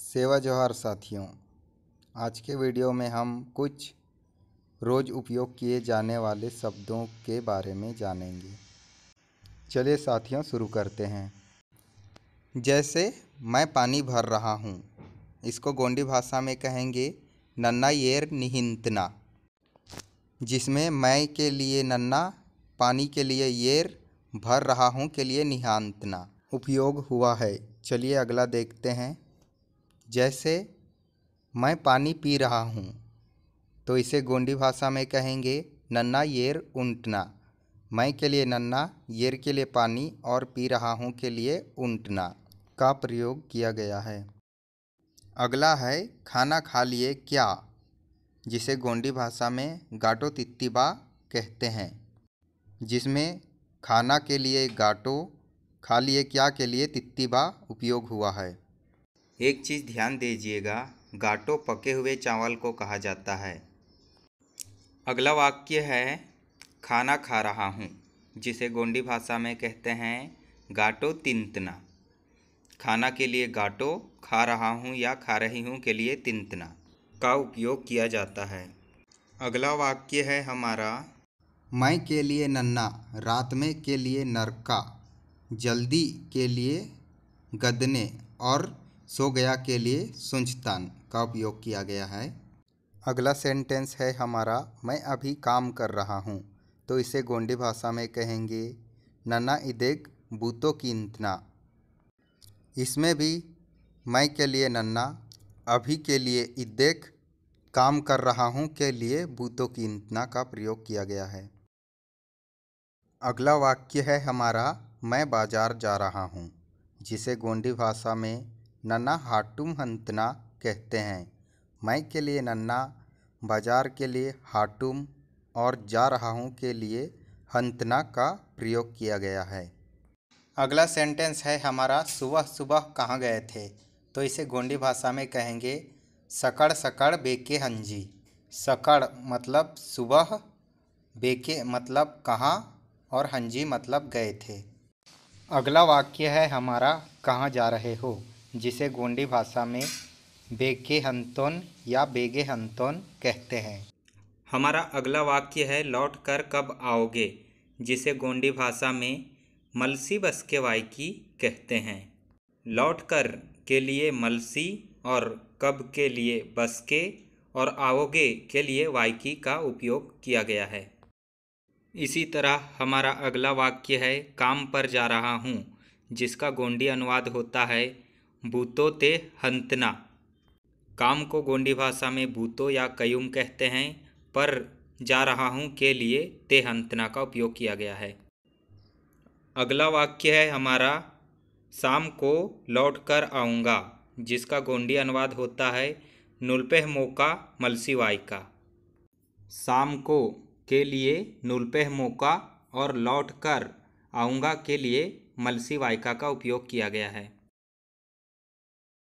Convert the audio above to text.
सेवा जोहार साथियों आज के वीडियो में हम कुछ रोज़ उपयोग किए जाने वाले शब्दों के बारे में जानेंगे चलिए साथियों शुरू करते हैं जैसे मैं पानी भर रहा हूँ इसको गोंडी भाषा में कहेंगे नन्ना येर निहिंतना जिसमें मैं के लिए नन्ना पानी के लिए येर भर रहा हूँ के लिए निहांतना उपयोग हुआ है चलिए अगला देखते हैं जैसे मैं पानी पी रहा हूँ तो इसे गोंडी भाषा में कहेंगे नन्ना येर उंटना मैं के लिए नन्ना येर के लिए पानी और पी रहा हूँ के लिए उंटना का प्रयोग किया गया है अगला है खाना खा लिए क्या जिसे गोंडी भाषा में गाटो तित्तीबा कहते हैं जिसमें खाना के लिए गाटो खा लिए क्या के लिए तित्तीबा उपयोग हुआ है एक चीज़ ध्यान दीजिएगा गाटो पके हुए चावल को कहा जाता है अगला वाक्य है खाना खा रहा हूँ जिसे गोंडी भाषा में कहते हैं गाटो तिंतना खाना के लिए गाटो खा रहा हूँ या खा रही हूँ के लिए तिंतना का उपयोग किया जाता है अगला वाक्य है हमारा मैं के लिए नन्ना रात में के लिए नरका जल्दी के लिए गदने और सो गया के लिए सुंचतान का उपयोग किया गया है अगला सेंटेंस है हमारा मैं अभी काम कर रहा हूँ तो इसे गोंडी भाषा में कहेंगे नन्ना इदेग बूतो की इंतना इसमें भी मैं के लिए नन्ना अभी के लिए इद्देख काम कर रहा हूँ के लिए बूतो की इंतना का प्रयोग किया गया है अगला वाक्य है हमारा मैं बाजार जा रहा हूँ जिसे गोंडी भाषा में नन्ना हाटुम हंतना कहते हैं मैं के लिए नन्ना बाजार के लिए हाटुम और जा रहा हूँ के लिए हंतना का प्रयोग किया गया है अगला सेंटेंस है हमारा सुबह सुबह कहाँ गए थे तो इसे गोंडी भाषा में कहेंगे सकड़ सकड़ बेके हंजी सकड़ मतलब सुबह बेके मतलब कहाँ और हंजी मतलब गए थे अगला वाक्य है हमारा कहाँ जा रहे हो जिसे गोंडी भाषा में बेगे हंतोन या बेगे हंतोन कहते हैं हमारा अगला वाक्य है लौट कर कब आओगे जिसे गोंडी भाषा में मलसी बस के वायकी कहते हैं लौट कर के लिए मलसी और कब के लिए बस के और आओगे के लिए वायकी का उपयोग किया गया है इसी तरह हमारा अगला वाक्य है काम पर जा रहा हूँ जिसका गोंडी अनुवाद होता है बूतो ते हंतना काम को गोंडी भाषा में बूतो या कयुम कहते हैं पर जा रहा हूँ के लिए ते हंतना का उपयोग किया गया है अगला वाक्य है हमारा शाम को लौट कर आऊँगा जिसका गोंडी अनुवाद होता है नुलपेह मोका मलसीवाई का शाम को के लिए नुलपेह मौका और लौट कर आऊँगा के लिए मलसी वाइका का उपयोग किया गया है